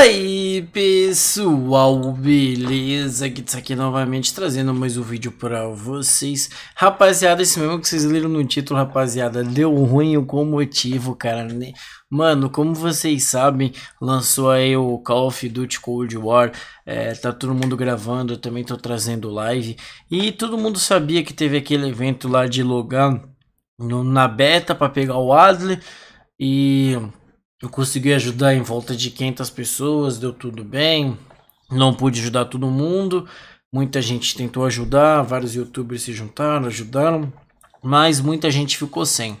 aí pessoal, beleza? Que tá aqui novamente trazendo mais um vídeo pra vocês Rapaziada, esse mesmo que vocês leram no título, rapaziada Deu ruim com motivo, cara né? Mano, como vocês sabem, lançou aí o Call of Duty Cold War é, Tá todo mundo gravando, eu também tô trazendo live E todo mundo sabia que teve aquele evento lá de logar no, na beta pra pegar o Adler E eu consegui ajudar em volta de 500 pessoas, deu tudo bem. Não pude ajudar todo mundo. Muita gente tentou ajudar, vários youtubers se juntaram, ajudaram, mas muita gente ficou sem.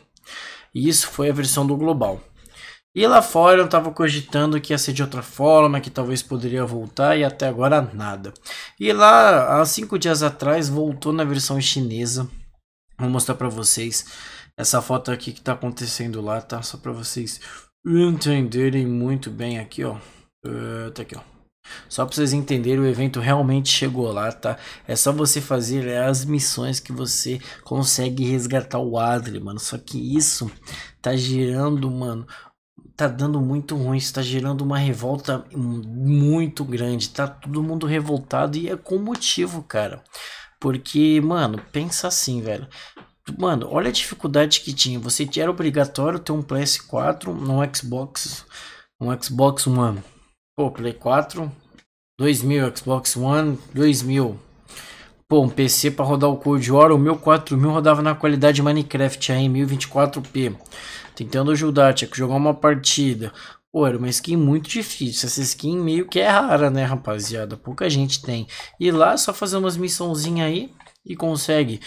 E isso foi a versão do global. E lá fora eu estava cogitando que ia ser de outra forma, que talvez poderia voltar e até agora nada. E lá, há cinco dias atrás, voltou na versão chinesa. Vou mostrar para vocês essa foto aqui que está acontecendo lá, tá? Só para vocês Hum, entenderem muito bem aqui, ó. Uh, tá aqui, ó. Só para vocês entenderem, o evento realmente chegou lá, tá? É só você fazer é as missões que você consegue resgatar o Adri, mano. Só que isso tá girando, mano, tá dando muito ruim, está gerando uma revolta muito grande, tá todo mundo revoltado e é com motivo, cara. Porque, mano, pensa assim, velho. Mano, olha a dificuldade que tinha. Você era obrigatório ter um PS4, um Xbox, um Xbox One. Pô, Play 4, 2000, Xbox One, 2000. Pô, um PC para rodar o Cold War, o meu 4000 rodava na qualidade Minecraft aí, 1024p. Tentando ajudar, tinha que jogar uma partida. Pô, era uma skin muito difícil. Essa skin meio que é rara, né, rapaziada? Pouca gente tem. E lá só fazer umas missãozinha aí e consegue.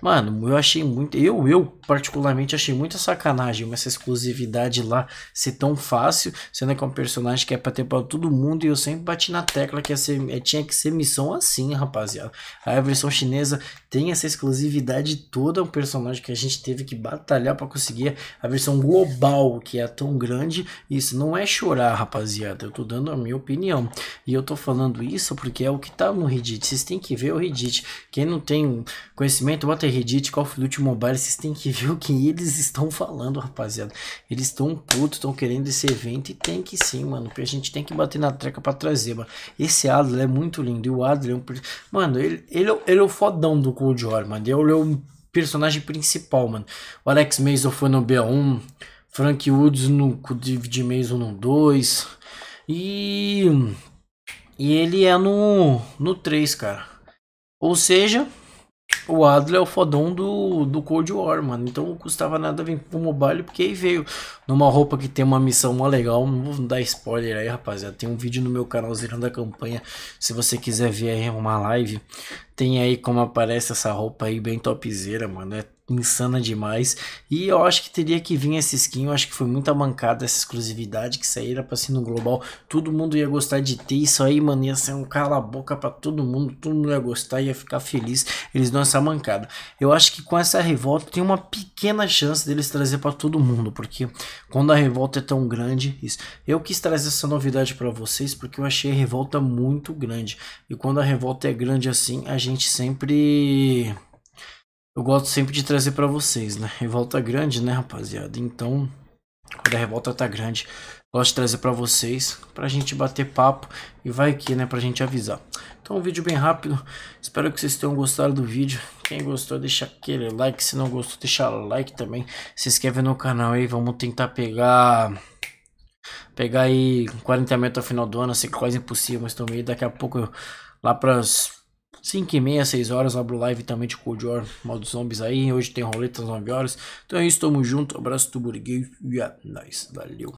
Mano, eu achei muito. Eu, eu, particularmente, achei muita sacanagem essa exclusividade lá ser tão fácil, sendo que é um personagem que é pra ter pra todo mundo. E eu sempre bati na tecla que ser, é, tinha que ser missão assim, rapaziada. A versão chinesa tem essa exclusividade toda, é um personagem que a gente teve que batalhar para conseguir a versão global, que é tão grande. Isso não é chorar, rapaziada. Eu tô dando a minha opinião. E eu tô falando isso porque é o que tá no Reddit. Vocês têm que ver o Reddit. Quem não tem conhecimento, bota é Reddit, Call of Duty Mobile, vocês têm que ver o que eles estão falando, rapaziada. Eles estão putos, estão querendo esse evento e tem que sim, mano. Porque a gente tem que bater na treca pra trazer, mano. Esse Adler é muito lindo. E o Adler é um. Mano, ele, ele, é ele é o fodão do Cold War, mano. Ele é o é personagem principal, mano. O Alex Mason foi no B1, Frank Woods no David Mason no 2. E. E ele é no, no 3, cara. Ou seja, o Adler é o fodão do, do Cold War, mano. Então não custava nada vir pro mobile, porque aí veio numa roupa que tem uma missão mó legal. Não vou dar spoiler aí, rapaziada. Tem um vídeo no meu canal zerando a campanha. Se você quiser ver aí uma live, tem aí como aparece essa roupa aí bem topzera, mano. É insana demais. E eu acho que teria que vir esse skin, eu acho que foi muita mancada essa exclusividade que saíra pra ser no global. Todo mundo ia gostar de ter isso aí, mano, ia ser um cala boca pra todo mundo, todo mundo ia gostar, ia ficar feliz. Eles dão essa mancada. Eu acho que com essa revolta tem uma pequena chance deles trazer para todo mundo, porque quando a revolta é tão grande, isso. Eu quis trazer essa novidade para vocês porque eu achei a revolta muito grande. E quando a revolta é grande assim, a gente sempre eu gosto sempre de trazer para vocês, né? Revolta grande, né, rapaziada? Então, quando a revolta tá grande, gosto de trazer para vocês, pra gente bater papo e vai aqui, né, pra gente avisar. Então, um vídeo bem rápido. Espero que vocês tenham gostado do vídeo. Quem gostou, deixa aquele like. Se não gostou, deixa like também. Se inscreve no canal aí, vamos tentar pegar pegar aí 40 metros ao final do ano, assim, quase impossível, mas também daqui a pouco lá pras 5 e meia, 6 horas, abro live também de Cold War, modo zombies aí. Hoje tem roleta às 9 horas. Então é isso, tamo junto. Abraço do Burguês e é nóis. Valeu.